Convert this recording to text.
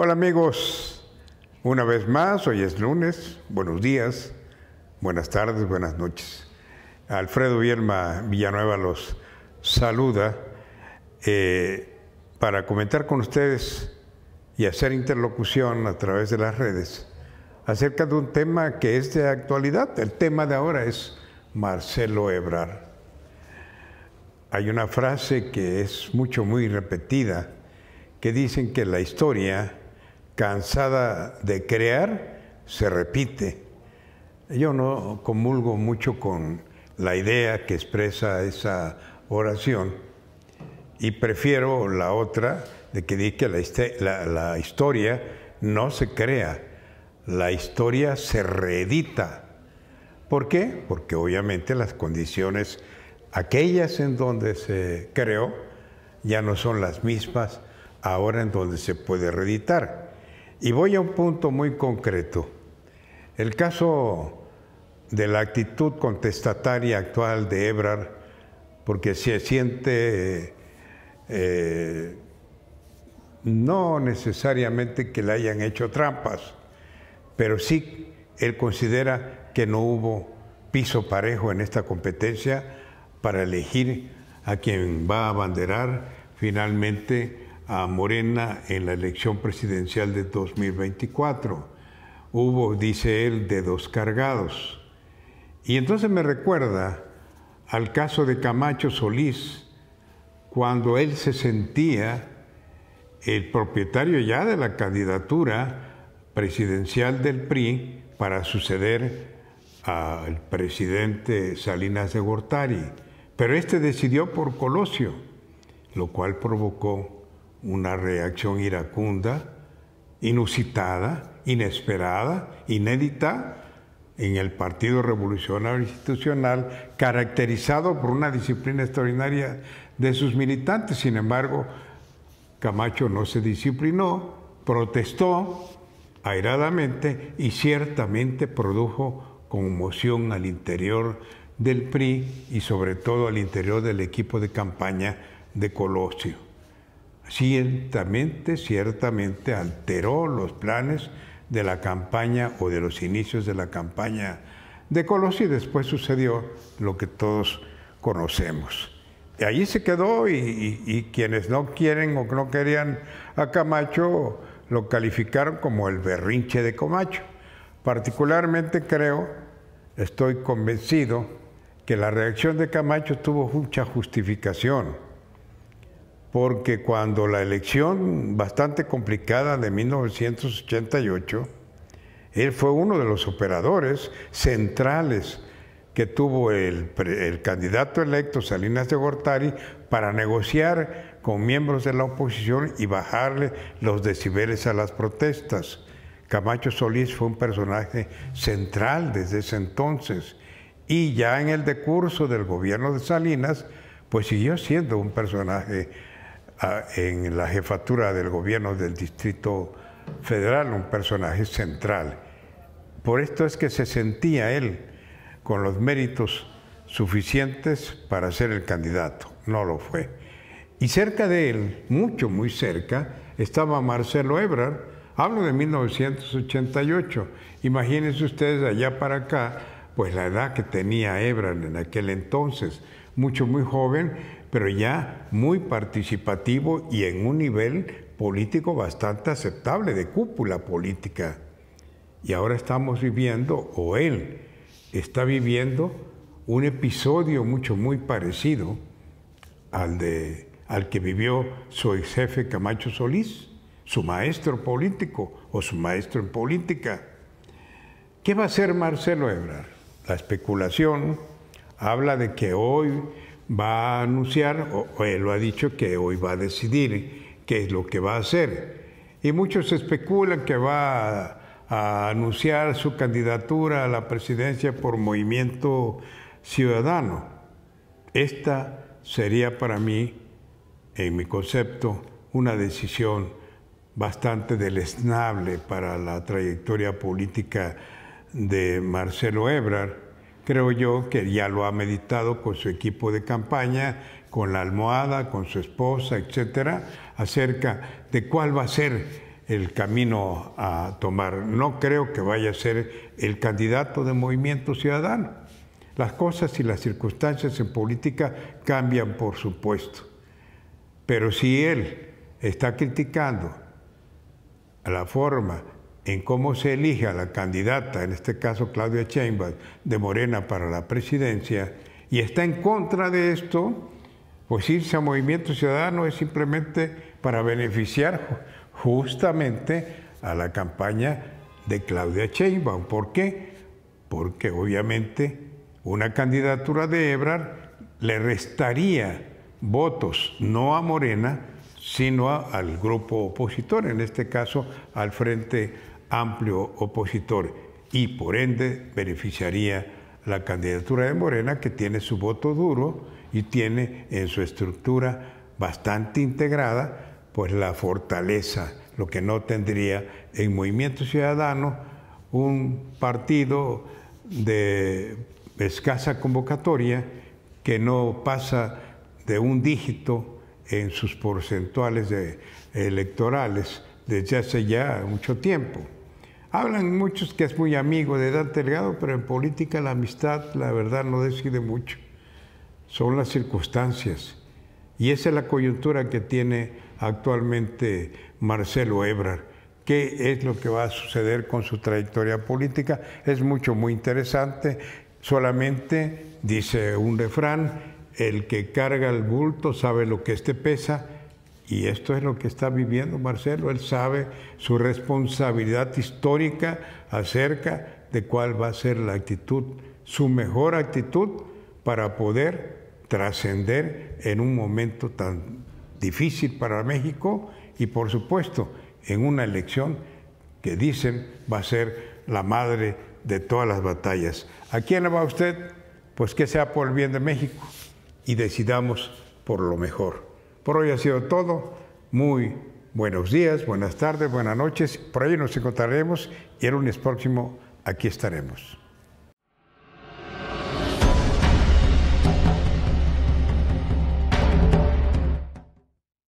Hola amigos, una vez más, hoy es lunes, buenos días, buenas tardes, buenas noches. Alfredo Vierma Villanueva los saluda eh, para comentar con ustedes y hacer interlocución a través de las redes acerca de un tema que es de actualidad. El tema de ahora es Marcelo Ebrar. Hay una frase que es mucho, muy repetida, que dicen que la historia cansada de crear, se repite. Yo no comulgo mucho con la idea que expresa esa oración y prefiero la otra de que dice que la, la historia no se crea, la historia se reedita. ¿Por qué? Porque obviamente las condiciones, aquellas en donde se creó, ya no son las mismas ahora en donde se puede reeditar. Y voy a un punto muy concreto. El caso de la actitud contestataria actual de Ebrard, porque se siente eh, no necesariamente que le hayan hecho trampas, pero sí él considera que no hubo piso parejo en esta competencia para elegir a quien va a abanderar finalmente a Morena en la elección presidencial de 2024. Hubo, dice él, dedos cargados. Y entonces me recuerda al caso de Camacho Solís, cuando él se sentía el propietario ya de la candidatura presidencial del PRI para suceder al presidente Salinas de Gortari. Pero este decidió por Colosio, lo cual provocó una reacción iracunda, inusitada, inesperada, inédita en el Partido Revolucionario Institucional, caracterizado por una disciplina extraordinaria de sus militantes. Sin embargo, Camacho no se disciplinó, protestó airadamente y ciertamente produjo conmoción al interior del PRI y sobre todo al interior del equipo de campaña de Colosio ciertamente, ciertamente alteró los planes de la campaña o de los inicios de la campaña de Colos y después sucedió lo que todos conocemos. Y allí se quedó y, y, quienes no quieren o no querían a Camacho lo calificaron como el berrinche de Camacho. Particularmente creo, estoy convencido, que la reacción de Camacho tuvo mucha justificación porque cuando la elección bastante complicada de 1988, él fue uno de los operadores centrales que tuvo el, candidato electo Salinas de Gortari para negociar con miembros de la oposición y bajarle los decibeles a las protestas. Camacho Solís fue un personaje central desde ese entonces y ya en el decurso del gobierno de Salinas, pues siguió siendo un personaje en la jefatura del gobierno del Distrito Federal, un personaje central. Por esto es que se sentía él con los méritos suficientes para ser el candidato. No lo fue. Y cerca de él, mucho, muy cerca, estaba Marcelo Ebrard. Hablo de 1988. Imagínense ustedes allá para acá, pues la edad que tenía Ebrard en aquel entonces mucho muy joven, pero ya muy participativo y en un nivel político bastante aceptable, de cúpula política. Y ahora estamos viviendo, o él está viviendo, un episodio mucho muy parecido al, de, al que vivió su ex jefe Camacho Solís, su maestro político o su maestro en política. ¿Qué va a hacer Marcelo Ebrard? La especulación, habla de que hoy va a anunciar, o él lo ha dicho que hoy va a decidir qué es lo que va a hacer. Y muchos especulan que va a, anunciar su candidatura a la presidencia por movimiento ciudadano. Esta sería para mí, en mi concepto, una decisión bastante deleznable para la trayectoria política de Marcelo Ebrard creo yo que ya lo ha meditado con su equipo de campaña, con la almohada, con su esposa, etcétera, acerca de cuál va a ser el camino a tomar. No creo que vaya a ser el candidato de Movimiento Ciudadano. Las cosas y las circunstancias en política cambian, por supuesto. Pero si él está criticando a la forma en cómo se elige a la candidata, en este caso Claudia Sheinbaum, de Morena para la presidencia, y está en contra de esto, pues irse a Movimiento Ciudadano es simplemente para beneficiar justamente a la campaña de Claudia Sheinbaum. ¿Por qué? Porque obviamente una candidatura de Ebrard le restaría votos no a Morena, sino al grupo opositor, en este caso al Frente amplio opositor y por ende beneficiaría la candidatura de Morena que tiene su voto duro y tiene en su estructura bastante integrada pues la fortaleza, lo que no tendría en Movimiento Ciudadano un partido de escasa convocatoria que no pasa de un dígito en sus porcentuales de electorales desde hace ya mucho tiempo. Hablan muchos que es muy amigo de Dante Delgado, pero en política la amistad, la verdad, no decide mucho. Son las circunstancias. Y esa es la coyuntura que tiene actualmente Marcelo Ebrard. ¿Qué es lo que va a suceder con su trayectoria política? Es mucho, muy interesante. Solamente, dice un refrán, el que carga el bulto sabe lo que este pesa y esto es lo que está viviendo Marcelo. Él sabe su responsabilidad histórica acerca de cuál va a ser la actitud, su mejor actitud para poder trascender en un momento tan difícil para México y por supuesto en una elección que dicen va a ser la madre de todas las batallas. ¿A quién le va usted? Pues que sea por el bien de México y decidamos por lo mejor. Por hoy ha sido todo. Muy buenos días, buenas tardes, buenas noches. Por hoy nos encontraremos y el lunes próximo aquí estaremos.